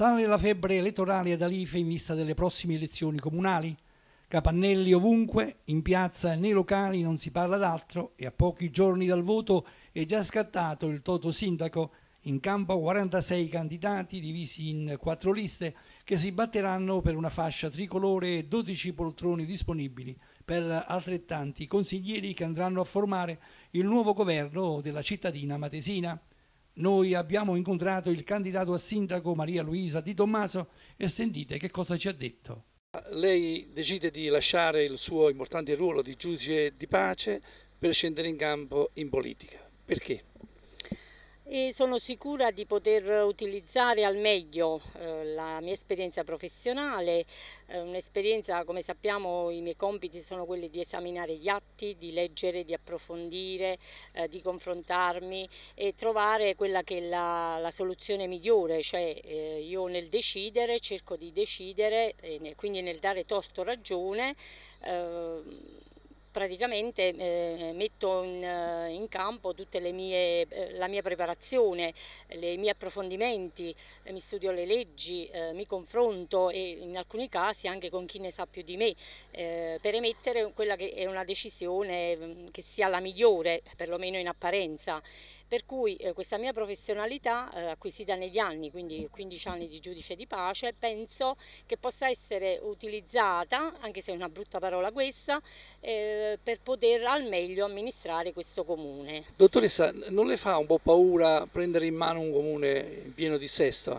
Sale la febbre elettorale ad alife in vista delle prossime elezioni comunali. Capannelli ovunque, in piazza e nei locali non si parla d'altro e a pochi giorni dal voto è già scattato il toto sindaco, in campo 46 candidati divisi in quattro liste che si batteranno per una fascia tricolore e 12 poltroni disponibili per altrettanti consiglieri che andranno a formare il nuovo governo della cittadina matesina. Noi abbiamo incontrato il candidato a sindaco Maria Luisa Di Tommaso e sentite che cosa ci ha detto. Lei decide di lasciare il suo importante ruolo di giudice di pace per scendere in campo in politica. Perché? e sono sicura di poter utilizzare al meglio eh, la mia esperienza professionale, eh, un'esperienza come sappiamo i miei compiti sono quelli di esaminare gli atti, di leggere, di approfondire, eh, di confrontarmi e trovare quella che è la, la soluzione migliore, cioè eh, io nel decidere cerco di decidere e ne, quindi nel dare torto ragione ehm, praticamente eh, metto in, eh, in campo tutta mie, eh, la mia preparazione, i miei approfondimenti, eh, mi studio le leggi, mi confronto e in alcuni casi anche con chi ne sa più di me per emettere quella che è una decisione mm, che sia la migliore, perlomeno in apparenza per cui eh, questa mia professionalità eh, acquisita negli anni, quindi 15 anni di giudice di pace, penso che possa essere utilizzata, anche se è una brutta parola questa, eh, per poter al meglio amministrare questo comune. Dottoressa, non le fa un po' paura prendere in mano un comune pieno di sesta?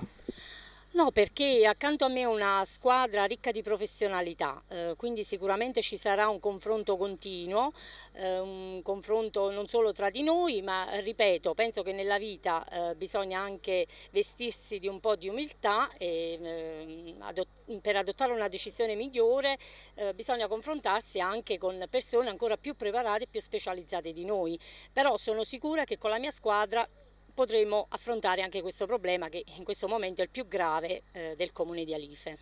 No, perché accanto a me è una squadra ricca di professionalità, eh, quindi sicuramente ci sarà un confronto continuo, eh, un confronto non solo tra di noi, ma ripeto, penso che nella vita eh, bisogna anche vestirsi di un po' di umiltà e ehm, adott per adottare una decisione migliore eh, bisogna confrontarsi anche con persone ancora più preparate e più specializzate di noi, però sono sicura che con la mia squadra potremo affrontare anche questo problema che in questo momento è il più grave eh, del comune di Alife.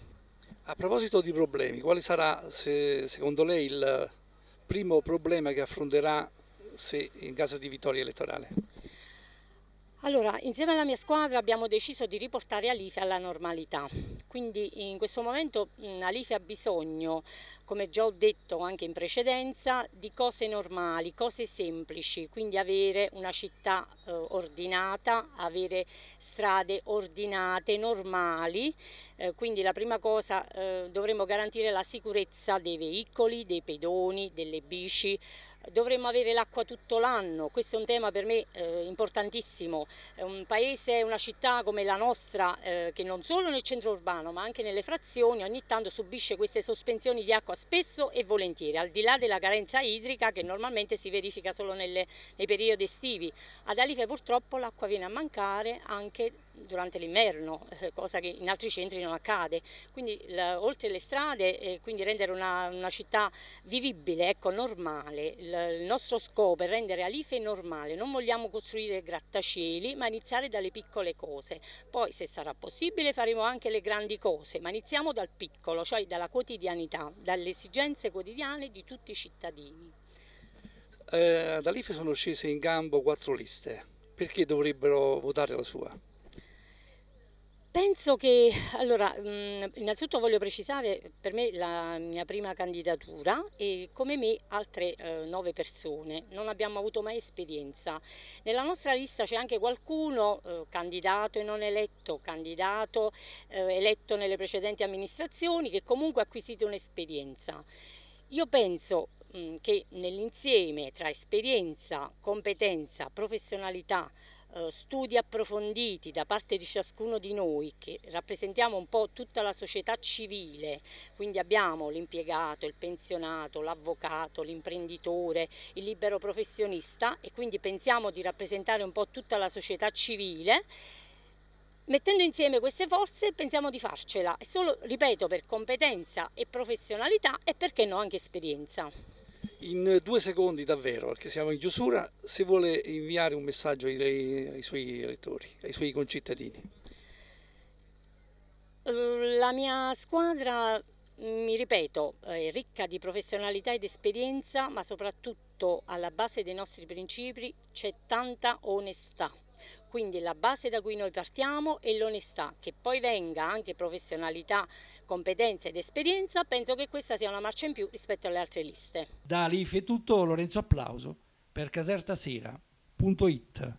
A proposito di problemi, quale sarà se, secondo lei il primo problema che affronterà se, in caso di vittoria elettorale? Allora, insieme alla mia squadra abbiamo deciso di riportare Alife alla normalità, quindi in questo momento mh, Alife ha bisogno come già ho detto anche in precedenza, di cose normali, cose semplici, quindi avere una città eh, ordinata, avere strade ordinate, normali, eh, quindi la prima cosa eh, dovremmo garantire la sicurezza dei veicoli, dei pedoni, delle bici, dovremmo avere l'acqua tutto l'anno, questo è un tema per me eh, importantissimo, eh, un paese, una città come la nostra eh, che non solo nel centro urbano ma anche nelle frazioni ogni tanto subisce queste sospensioni di acqua spesso e volentieri, al di là della carenza idrica che normalmente si verifica solo nelle, nei periodi estivi. Ad Alife purtroppo l'acqua viene a mancare anche durante l'inverno, eh, cosa che in altri centri non accade. Quindi oltre le strade, eh, quindi rendere una, una, città vivibile, ecco, normale. Il, il nostro scopo è rendere Alife normale, non vogliamo costruire grattacieli, ma iniziare dalle piccole cose. Poi se sarà possibile faremo anche le grandi cose, ma iniziamo dal piccolo, cioè dalla quotidianità, dalle esigenze quotidiane di tutti i cittadini. Eh, ad Alife sono scese in gambo quattro liste, perché dovrebbero votare la sua? Penso che, allora, innanzitutto voglio precisare per me la mia prima candidatura e come me altre eh, nove persone, non abbiamo avuto mai esperienza. Nella nostra lista c'è anche qualcuno eh, candidato e non eletto, candidato, eh, eletto nelle precedenti amministrazioni che comunque ha acquisito un'esperienza. Io penso mh, che nell'insieme tra esperienza, competenza, professionalità, eh, studi approfonditi da parte di ciascuno di noi che rappresentiamo un po' tutta la società civile, quindi abbiamo l'impiegato, il pensionato, l'avvocato, l'imprenditore, il libero professionista e quindi pensiamo di rappresentare un po' tutta la società civile. Mettendo insieme queste forze pensiamo di farcela, solo, ripeto, per competenza e professionalità e perché no anche esperienza in due secondi davvero, perché siamo in chiusura, se vuole inviare un messaggio ai, ai suoi lettori, ai suoi concittadini. Eh, la mia squadra, mi ripeto, è ricca di professionalità ed esperienza, ma soprattutto alla base dei nostri principi c'è tanta onestà. Quindi la base da cui noi partiamo è l'onestà, che poi venga anche professionalità, competenza ed esperienza, penso che questa sia una marcia in più rispetto alle altre liste. Da Alif è tutto, Lorenzo Applauso per casertasera.it.